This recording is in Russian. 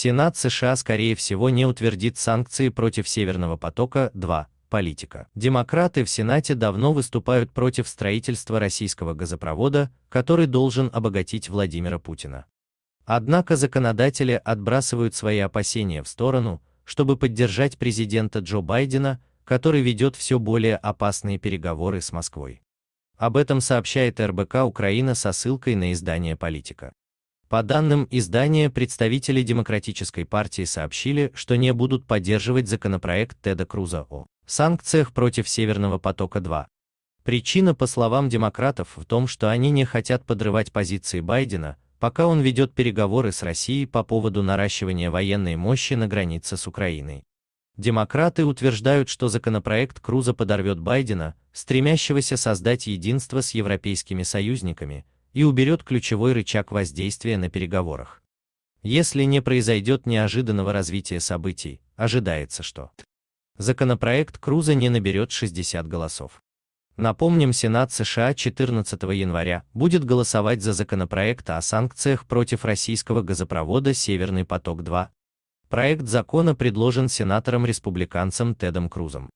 Сенат США скорее всего не утвердит санкции против Северного потока-2, политика. Демократы в Сенате давно выступают против строительства российского газопровода, который должен обогатить Владимира Путина. Однако законодатели отбрасывают свои опасения в сторону, чтобы поддержать президента Джо Байдена, который ведет все более опасные переговоры с Москвой. Об этом сообщает РБК Украина со ссылкой на издание «Политика». По данным издания, представители Демократической партии сообщили, что не будут поддерживать законопроект Теда Круза о санкциях против Северного потока-2. Причина, по словам демократов, в том, что они не хотят подрывать позиции Байдена, пока он ведет переговоры с Россией по поводу наращивания военной мощи на границе с Украиной. Демократы утверждают, что законопроект Круза подорвет Байдена, стремящегося создать единство с европейскими союзниками, и уберет ключевой рычаг воздействия на переговорах. Если не произойдет неожиданного развития событий, ожидается, что законопроект Круза не наберет 60 голосов. Напомним, Сенат США 14 января будет голосовать за законопроект о санкциях против российского газопровода «Северный поток-2». Проект закона предложен сенатором-республиканцем Тедом Крузом.